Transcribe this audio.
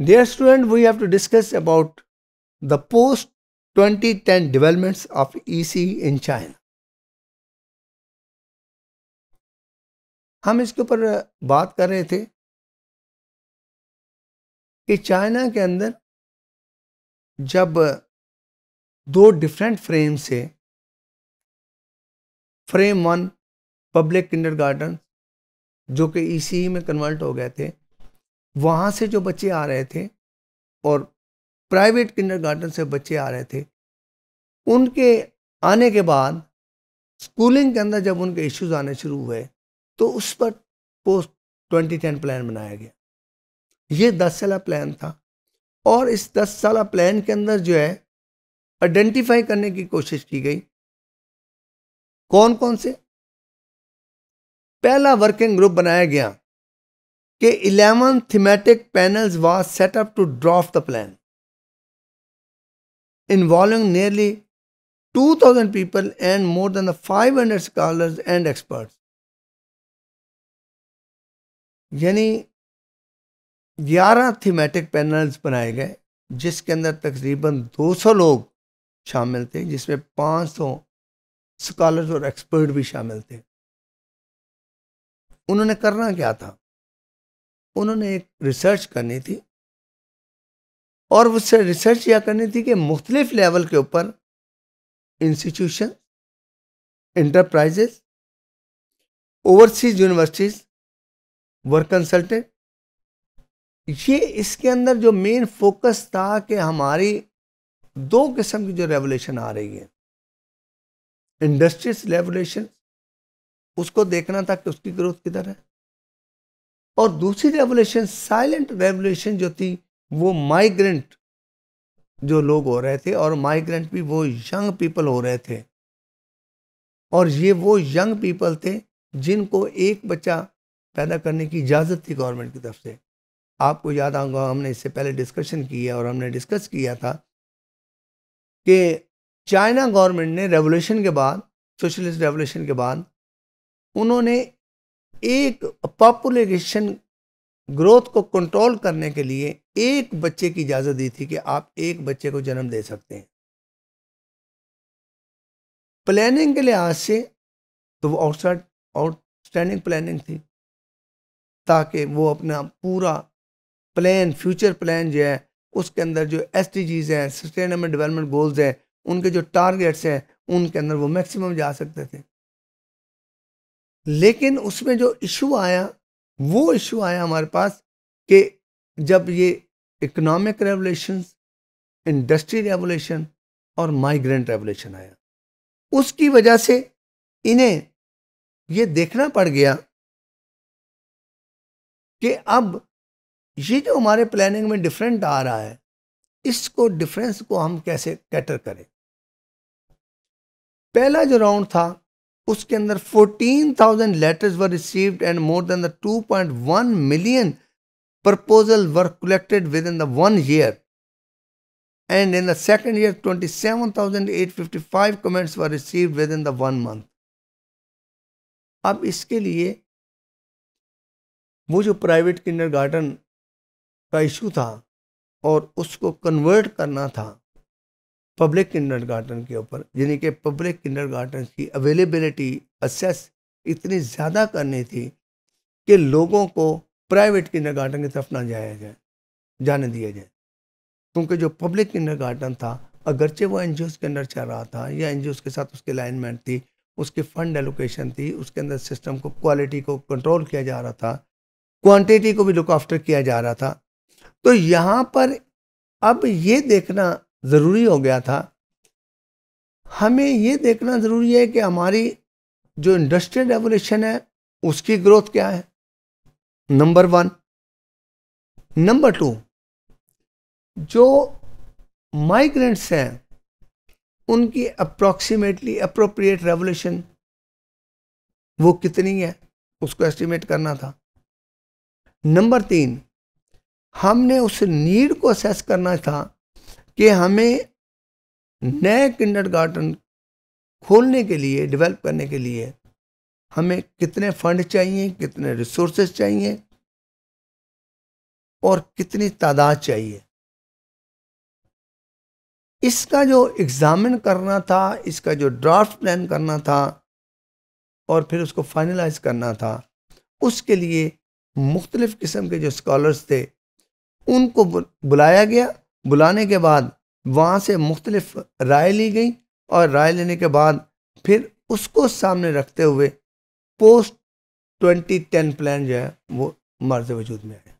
Dear student, we have to discuss about the post 2010 developments of EC in China. हम इसके ऊपर बात कर रहे थे कि चाइना के अंदर जब दो डिफरेंट फ्रेम से frame one public kindergarten जो कि ईसीई e में कन्वर्ट हो गए थे वहाँ से जो बच्चे आ रहे थे और प्राइवेट किंडर से बच्चे आ रहे थे उनके आने के बाद स्कूलिंग के अंदर जब उनके इश्यूज आने शुरू हुए तो उस पर पोस्ट ट्वेंटी टेन प्लान बनाया गया ये दस साल प्लान था और इस दस साल प्लान के अंदर जो है आइडेंटिफाई करने की कोशिश की गई कौन कौन से पहला वर्किंग ग्रुप बनाया गया कि 11 thematic panel was set up to draft the plan involving nearly two thousand people and more than the 500 hundred scholar and experts यानी ग्यारह थीमेटिक पैनल्स बनाए गए जिसके अंदर तकरीबन दो सौ लोग शामिल थे जिसमें सौ स्कॉलर्स और एक्सपर्ट भी शामिल थे उन्होंने करना क्या था उन्होंने एक रिसर्च करनी थी और उससे रिसर्च यह करनी थी कि मुख्तलिफ लेवल के ऊपर institution enterprises overseas universities work consultant ये इसके अंदर जो मेन फोकस था कि हमारी दो किस्म की जो रेवोल्यूशन आ रही है इंडस्ट्रीज रेवोल्यूशन उसको देखना था कि उसकी ग्रोथ किधर है और दूसरी रेवोल्यूशन साइलेंट रेवोल्यूशन जो थी वो माइग्रेंट जो लोग हो रहे थे और माइग्रेंट भी वो यंग पीपल हो रहे थे और ये वो यंग पीपल थे जिनको एक बच्चा पैदा करने की इजाज़त थी गवर्नमेंट की तरफ से आपको याद आऊँगा हमने इससे पहले डिस्कशन किया और हमने डिस्कस किया था कि चाइना गवर्नमेंट ने रेवोल्यूशन के बाद सोशलिस्ट रेवोल्यूशन के बाद उन्होंने एक पॉपुलेशन ग्रोथ को कंट्रोल करने के लिए एक बच्चे की इजाज़त दी थी कि आप एक बच्चे को जन्म दे सकते हैं प्लानिंग के लिहाज से तो वो आउटसाइड आउटस्टैंडिंग प्लानिंग थी ताकि वो अपना पूरा प्लान फ्यूचर प्लान जो है उसके अंदर जो एस हैं सस्टेनेबल डेवलपमेंट गोल्स हैं उनके जो टारगेट्स हैं उनके अंदर वो मैक्सिमम जा सकते थे लेकिन उसमें जो इशू आया वो इशू आया हमारे पास कि जब ये इकोनॉमिक रेवोल्यूशन इंडस्ट्री रेवोल्यूशन और माइग्रेंट रेवोल्यूशन आया उसकी वजह से इन्हें ये देखना पड़ गया कि अब ये जो हमारे प्लानिंग में डिफरेंट आ रहा है इसको डिफरेंस को हम कैसे कैटर करें पहला जो राउंड था उसके अंदर 14,000 letters were received and more than the 2.1 million proposal were collected within the one year and in the second year 27,855 comments were received within the one month अब इसके लिए वो जो प्राइवेट किंडरगार्टन का issue था और उसको convert करना था पब्लिक किंडर गार्डन के ऊपर यानी कि पब्लिक किंडर गार्डन की अवेलेबिलिटी असेस इतनी ज़्यादा करनी थी कि लोगों को प्राइवेट किंडर गार्डन की तरफ ना जाया जाए जाने दिया जाए क्योंकि जो पब्लिक किंडर गार्डन था अगरचे वो एन के अंदर चल रहा था या एन के साथ उसकी अलाइनमेंट थी उसकी फ़ंड एलोकेशन थी उसके अंदर सिस्टम को क्वालिटी को कंट्रोल किया जा रहा था क्वांटिटी को भी लुक आफ्टर किया जा रहा था तो यहाँ पर अब ये देखना ज़रूरी हो गया था हमें ये देखना ज़रूरी है कि हमारी जो इंडस्ट्रियल रेवोल्यूशन है उसकी ग्रोथ क्या है नंबर वन नंबर टू जो माइग्रेंट्स हैं उनकी अप्रॉक्सीमेटली अप्रोप्रिएट रेवोल्यूशन वो कितनी है उसको एस्टिमेट करना था नंबर तीन हमने उस नीड को असेस करना था कि हमें नए किंडरगार्टन खोलने के लिए डेवलप करने के लिए हमें कितने फंड चाहिए कितने रिसोर्सेज चाहिए और कितनी तादाद चाहिए इसका जो एग्ज़ामिन करना था इसका जो ड्राफ्ट प्लान करना था और फिर उसको फाइनलाइज करना था उसके लिए मुख्तलिफ़ किस्म के जो स्कॉलर्स थे उनको बुलाया गया बुलाने के बाद वहाँ से मुख्तलिफ राय ली गई और राय लेने के बाद फिर उसको सामने रखते हुए पोस्ट ट्वेंटी टेन प्लान जो है वो मर्ज वजूद में आया